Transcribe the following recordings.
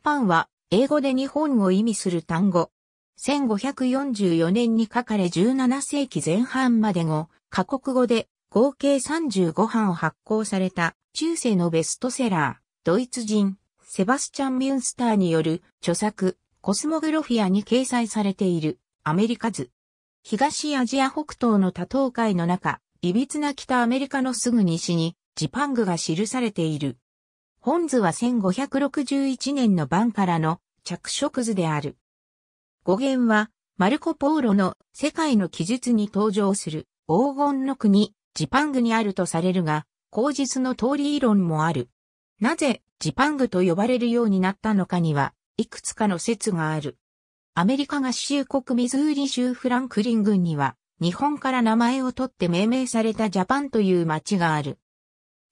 パンは英語で日本を意味する単語。1544年に書かれ17世紀前半まで後、過国語で合計35版を発行された中世のベストセラー、ドイツ人、セバスチャン・ミュンスターによる著作、コスモグロフィアに掲載されているアメリカ図。東アジア北東の多島海の中、いびつな北アメリカのすぐ西にジパングが記されている。本図は1561年の版からの着色図である。語源は、マルコ・ポーロの世界の記述に登場する黄金の国、ジパングにあるとされるが、口実の通り理論もある。なぜ、ジパングと呼ばれるようになったのかには、いくつかの説がある。アメリカ合衆国ミズーリ州フランクリン郡には、日本から名前を取って命名されたジャパンという町がある。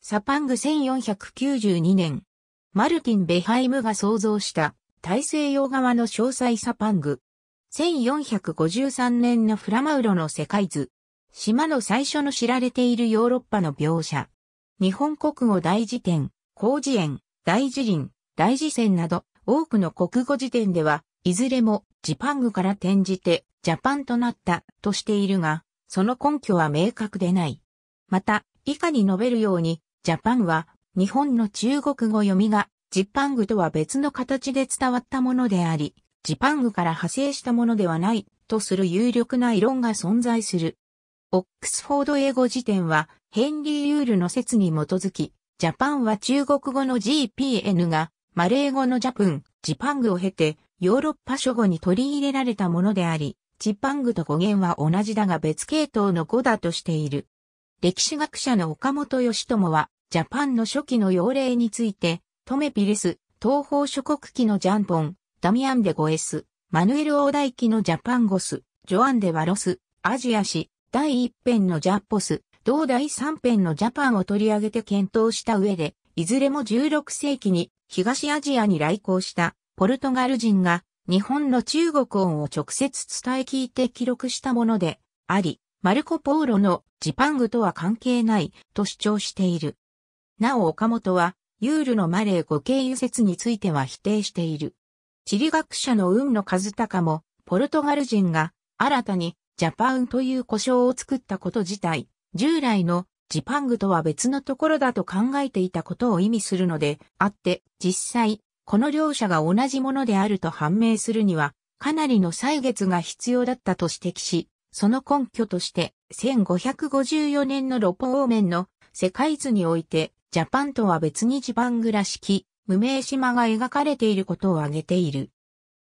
サパング1492年、マルティン・ベハイムが創造した大西洋側の詳細サパング。1453年のフラマウロの世界図。島の最初の知られているヨーロッパの描写。日本国語大辞典、高辞苑、大辞林、大辞典など多くの国語辞典では、いずれもジパングから転じてジャパンとなったとしているが、その根拠は明確でない。また、以下に述べるように、ジャパンは、日本の中国語読みが、ジパングとは別の形で伝わったものであり、ジパングから派生したものではない、とする有力な異論が存在する。オックスフォード英語辞典は、ヘンリー・ユールの説に基づき、ジャパンは中国語の GPN が、マレー語のジャプン、ジパングを経て、ヨーロッパ諸語に取り入れられたものであり、ジパングと語源は同じだが別系統の語だとしている。歴史学者の岡本義友は、ジャパンの初期の要令について、トメピレス、東方諸国機のジャンポン、ダミアン・デ・ゴエス、マヌエル・オーダイ機のジャパンゴス、ジョアン・デ・ワロス、アジア史、第一編のジャッポス、同第三編のジャパンを取り上げて検討した上で、いずれも16世紀に東アジアに来航したポルトガル人が日本の中国音を直接伝え聞いて記録したものであり、マルコ・ポーロのジパングとは関係ないと主張している。なお岡本は、ユールのマレー語経由説については否定している。地理学者の運野和孝も、ポルトガル人が新たにジャパンという故障を作ったこと自体、従来のジパングとは別のところだと考えていたことを意味するのであって、実際、この両者が同じものであると判明するには、かなりの歳月が必要だったと指摘し、その根拠として、1554年のロポーメンの世界図において、ジャパンとは別にジパングしき無名島が描かれていることを挙げている。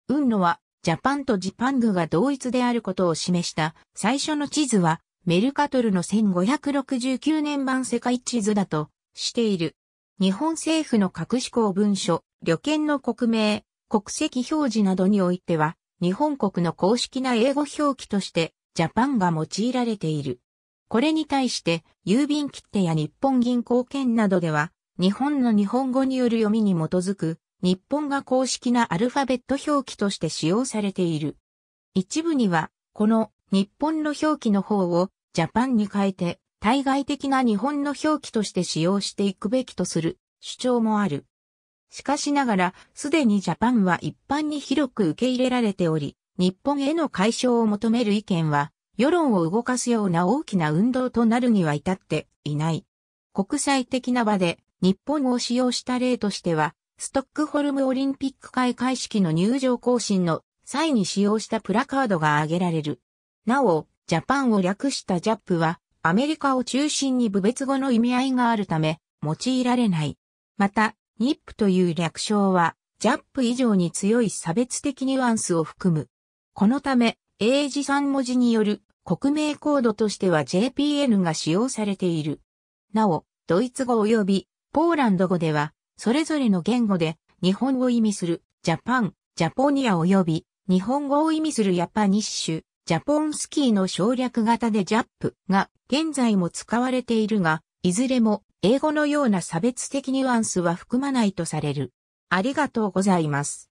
運路は、ジャパンとジパングが同一であることを示した最初の地図は、メルカトルの1569年版世界地図だとしている。日本政府の各志向文書、旅券の国名、国籍表示などにおいては、日本国の公式な英語表記として、ジャパンが用いられている。これに対して、郵便切手や日本銀行券などでは、日本の日本語による読みに基づく、日本が公式なアルファベット表記として使用されている。一部には、この日本の表記の方をジャパンに変えて、対外的な日本の表記として使用していくべきとする主張もある。しかしながら、すでにジャパンは一般に広く受け入れられており、日本への解消を求める意見は世論を動かすような大きな運動となるには至っていない。国際的な場で日本を使用した例としては、ストックホルムオリンピック開会式の入場行進の際に使用したプラカードが挙げられる。なお、ジャパンを略したジャップは、アメリカを中心に部別語の意味合いがあるため、用いられない。また、ニップという略称は、ジャップ以上に強い差別的ニュアンスを含む。このため、英字3文字による国名コードとしては JPN が使用されている。なお、ドイツ語及びポーランド語では、それぞれの言語で日本を意味するジャパン、ジャポニア及び日本語を意味するヤパニッシュ、ジャポンスキーの省略型でジャップが現在も使われているが、いずれも英語のような差別的ニュアンスは含まないとされる。ありがとうございます。